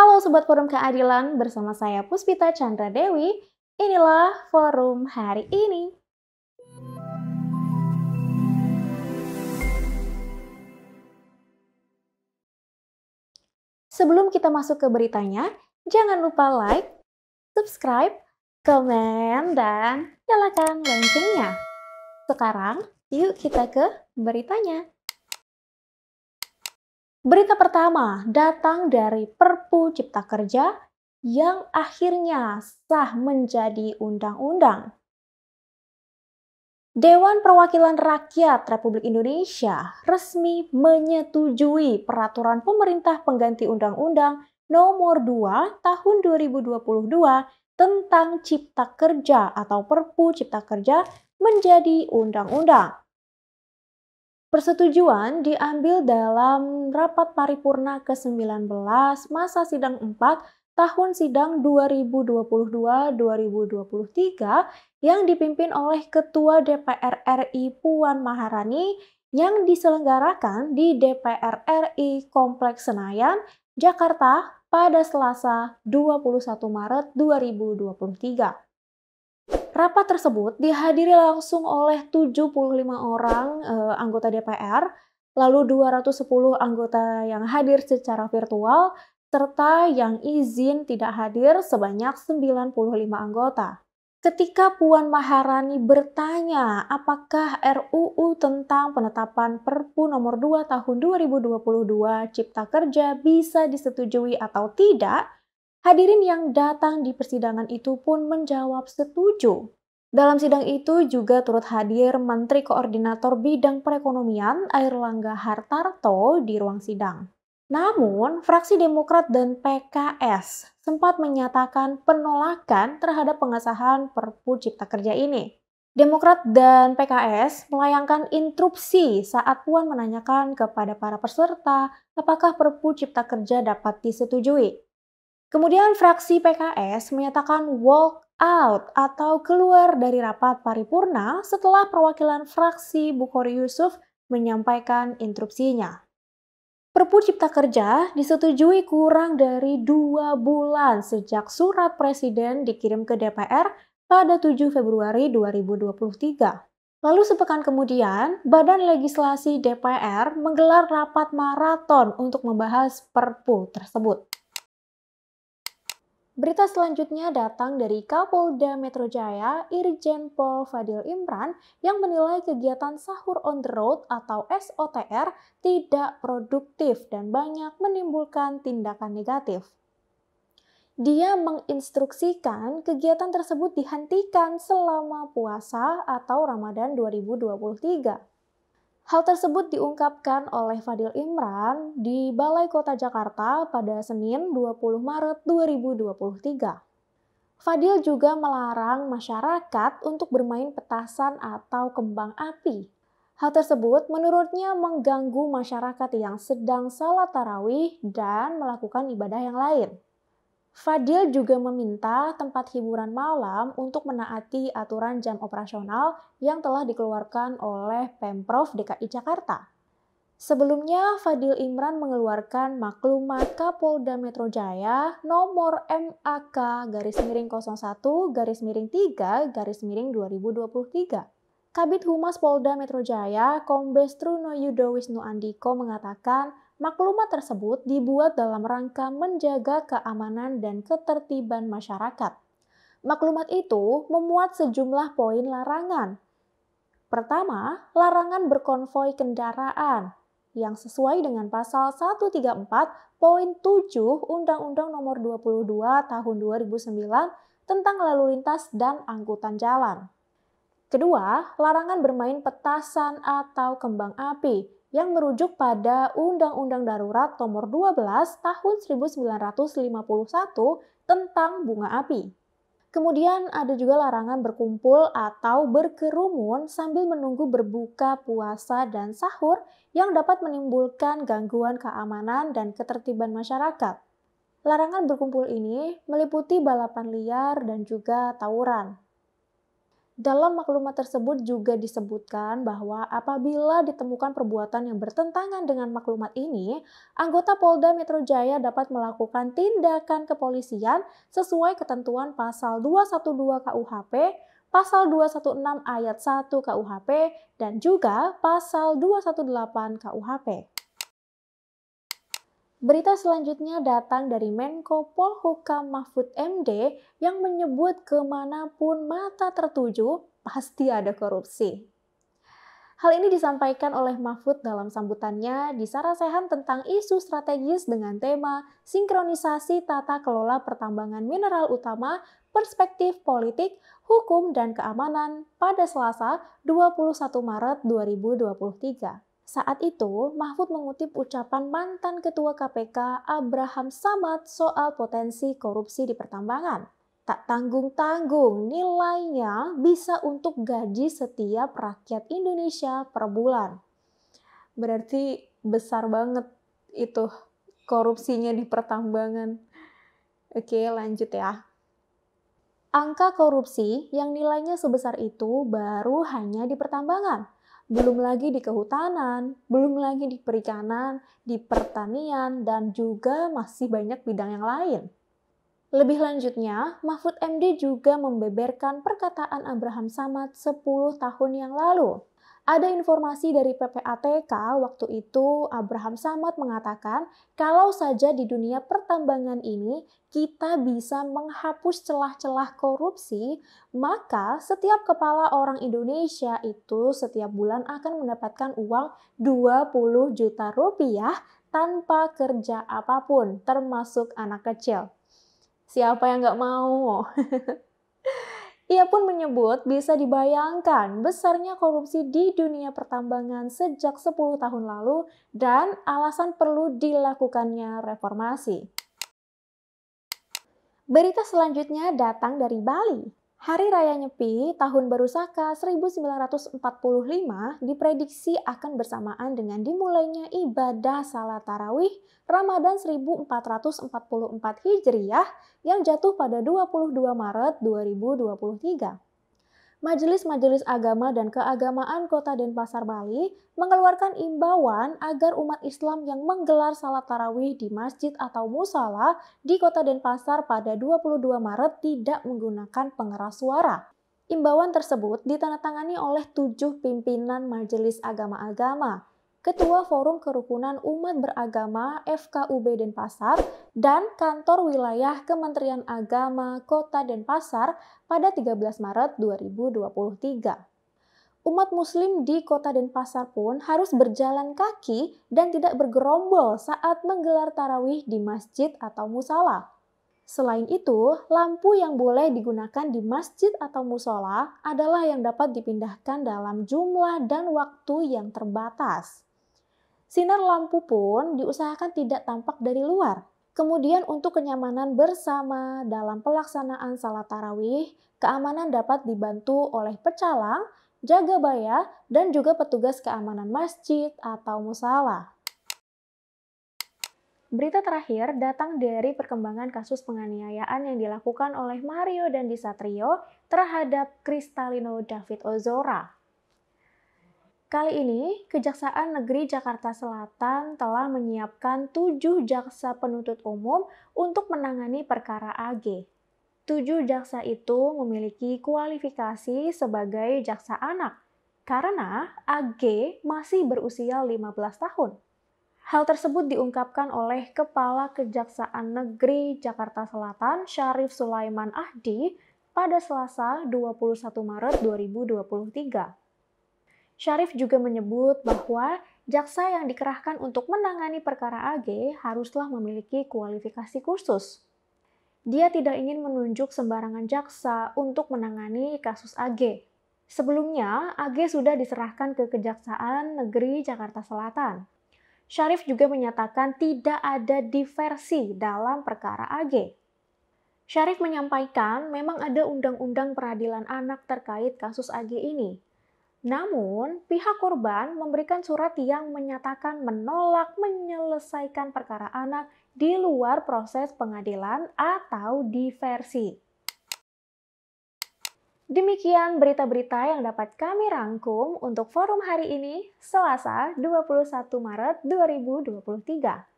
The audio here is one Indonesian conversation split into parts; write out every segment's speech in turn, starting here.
Halo Sobat Forum Keadilan, bersama saya Puspita Chandra Dewi. Inilah forum hari ini. Sebelum kita masuk ke beritanya, jangan lupa like, subscribe, komen, dan nyalakan loncengnya. Sekarang, yuk kita ke beritanya. Berita pertama datang dari Perpu Cipta Kerja yang akhirnya sah menjadi undang-undang. Dewan Perwakilan Rakyat Republik Indonesia resmi menyetujui peraturan pemerintah pengganti undang-undang nomor 2 tahun 2022 tentang cipta kerja atau Perpu Cipta Kerja menjadi undang-undang. Persetujuan diambil dalam rapat paripurna ke-19 masa sidang 4 tahun sidang 2022-2023 yang dipimpin oleh Ketua DPR RI Puan Maharani yang diselenggarakan di DPR RI Kompleks Senayan, Jakarta pada Selasa 21 Maret 2023. Rapat tersebut dihadiri langsung oleh 75 orang eh, anggota DPR, lalu 210 anggota yang hadir secara virtual, serta yang izin tidak hadir sebanyak 95 anggota. Ketika Puan Maharani bertanya apakah RUU tentang penetapan Perpu nomor 2 tahun 2022 Cipta Kerja bisa disetujui atau tidak, Hadirin yang datang di persidangan itu pun menjawab setuju. Dalam sidang itu juga turut hadir Menteri Koordinator Bidang Perekonomian Air Langga Hartarto di ruang sidang. Namun, fraksi Demokrat dan PKS sempat menyatakan penolakan terhadap pengesahan Perpu Cipta Kerja ini. Demokrat dan PKS melayangkan intrupsi saat Puan menanyakan kepada para peserta apakah Perpu Cipta Kerja dapat disetujui. Kemudian fraksi PKS menyatakan walk out atau keluar dari rapat paripurna setelah perwakilan fraksi Bukhari Yusuf menyampaikan instruksinya. Perpu Cipta Kerja disetujui kurang dari dua bulan sejak surat Presiden dikirim ke DPR pada 7 Februari 2023. Lalu sepekan kemudian, Badan Legislasi DPR menggelar rapat maraton untuk membahas perpu tersebut. Berita selanjutnya datang dari Kapolda Metro Jaya, Irjen Pol Fadil Imran, yang menilai kegiatan sahur on the road atau SOTR tidak produktif dan banyak menimbulkan tindakan negatif. Dia menginstruksikan kegiatan tersebut dihentikan selama puasa atau Ramadan 2023. Hal tersebut diungkapkan oleh Fadil Imran di Balai Kota Jakarta pada Senin 20 Maret 2023. Fadil juga melarang masyarakat untuk bermain petasan atau kembang api. Hal tersebut menurutnya mengganggu masyarakat yang sedang salat tarawih dan melakukan ibadah yang lain. Fadil juga meminta tempat hiburan malam untuk menaati aturan jam operasional yang telah dikeluarkan oleh Pemprov DKI Jakarta. Sebelumnya, Fadil Imran mengeluarkan maklumat Kapolda Metro Jaya nomor MAK garis miring 01 garis miring 3 garis miring 2023. Kabit Humas Polda Metro Jaya, Kombes Truno Yudo Wisnu Andiko mengatakan Maklumat tersebut dibuat dalam rangka menjaga keamanan dan ketertiban masyarakat. Maklumat itu memuat sejumlah poin larangan. Pertama, larangan berkonvoi kendaraan yang sesuai dengan pasal 134 poin 7 Undang-Undang Nomor 22 Tahun 2009 tentang lalu lintas dan angkutan jalan. Kedua, larangan bermain petasan atau kembang api yang merujuk pada Undang-Undang Darurat Nomor 12 Tahun 1951 tentang bunga api. Kemudian ada juga larangan berkumpul atau berkerumun sambil menunggu berbuka puasa dan sahur yang dapat menimbulkan gangguan keamanan dan ketertiban masyarakat. Larangan berkumpul ini meliputi balapan liar dan juga tawuran. Dalam maklumat tersebut juga disebutkan bahwa apabila ditemukan perbuatan yang bertentangan dengan maklumat ini, anggota Polda Metro Jaya dapat melakukan tindakan kepolisian sesuai ketentuan pasal 212 KUHP, pasal 216 ayat 1 KUHP, dan juga pasal 218 KUHP. Berita selanjutnya datang dari Menko Polhukam Mahfud MD yang menyebut kemanapun mata tertuju pasti ada korupsi. Hal ini disampaikan oleh Mahfud dalam sambutannya di Sarasehan tentang isu strategis dengan tema sinkronisasi tata kelola pertambangan mineral utama perspektif politik, hukum, dan keamanan pada Selasa 21 Maret 2023. Saat itu, Mahfud mengutip ucapan mantan Ketua KPK Abraham Samad soal potensi korupsi di pertambangan. Tak tanggung-tanggung, nilainya bisa untuk gaji setiap rakyat Indonesia per bulan. Berarti besar banget itu korupsinya di pertambangan. Oke, lanjut ya. Angka korupsi yang nilainya sebesar itu baru hanya di pertambangan belum lagi di kehutanan, belum lagi di perikanan, di pertanian, dan juga masih banyak bidang yang lain. Lebih lanjutnya, Mahfud MD juga membeberkan perkataan Abraham Samad 10 tahun yang lalu. Ada informasi dari PPATK waktu itu Abraham Samad mengatakan kalau saja di dunia pertambangan ini kita bisa menghapus celah-celah korupsi, maka setiap kepala orang Indonesia itu setiap bulan akan mendapatkan uang 20 juta rupiah tanpa kerja apapun, termasuk anak kecil. Siapa yang nggak mau? Ia pun menyebut bisa dibayangkan besarnya korupsi di dunia pertambangan sejak 10 tahun lalu dan alasan perlu dilakukannya reformasi. Berita selanjutnya datang dari Bali. Hari Raya Nyepi tahun baru Saka 1945 diprediksi akan bersamaan dengan dimulainya ibadah salat tarawih Ramadan 1444 Hijriah yang jatuh pada 22 Maret 2023 majelis-majelis agama dan keagamaan Kota Denpasar, Bali mengeluarkan imbauan agar umat Islam yang menggelar salat tarawih di masjid atau musala di Kota Denpasar pada 22 Maret tidak menggunakan pengeras suara. Imbauan tersebut ditandatangani oleh tujuh pimpinan majelis agama-agama, Ketua Forum Kerukunan Umat Beragama FKUB Denpasar dan Kantor Wilayah Kementerian Agama Kota Denpasar pada 13 Maret 2023 umat muslim di kota Denpasar pun harus berjalan kaki dan tidak bergerombol saat menggelar tarawih di masjid atau musala. Selain itu, lampu yang boleh digunakan di masjid atau musola adalah yang dapat dipindahkan dalam jumlah dan waktu yang terbatas. Sinar lampu pun diusahakan tidak tampak dari luar. Kemudian untuk kenyamanan bersama dalam pelaksanaan salat tarawih, keamanan dapat dibantu oleh pecalang, jaga baya, dan juga petugas keamanan masjid atau musala. Berita terakhir datang dari perkembangan kasus penganiayaan yang dilakukan oleh Mario dan Disatrio terhadap Kristalino David Ozora. Kali ini, Kejaksaan Negeri Jakarta Selatan telah menyiapkan tujuh jaksa penuntut umum untuk menangani perkara AG. Tujuh jaksa itu memiliki kualifikasi sebagai jaksa anak karena AG masih berusia 15 tahun. Hal tersebut diungkapkan oleh Kepala Kejaksaan Negeri Jakarta Selatan Syarif Sulaiman Ahdi pada Selasa 21 Maret 2023. Syarif juga menyebut bahwa jaksa yang dikerahkan untuk menangani perkara AG haruslah memiliki kualifikasi khusus. Dia tidak ingin menunjuk sembarangan jaksa untuk menangani kasus AG. Sebelumnya, AG sudah diserahkan ke Kejaksaan Negeri Jakarta Selatan. Syarif juga menyatakan tidak ada diversi dalam perkara AG. Syarif menyampaikan memang ada undang-undang peradilan anak terkait kasus AG ini, namun, pihak korban memberikan surat yang menyatakan menolak menyelesaikan perkara anak di luar proses pengadilan atau diversi. Demikian berita-berita yang dapat kami rangkum untuk forum hari ini, Selasa 21 Maret 2023.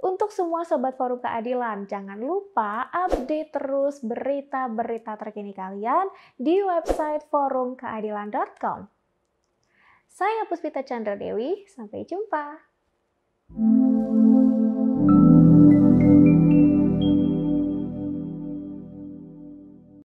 Untuk semua Sobat Forum Keadilan, jangan lupa update terus berita-berita terkini kalian di website forumkeadilan.com. Saya Puspita Chandra Dewi, sampai jumpa.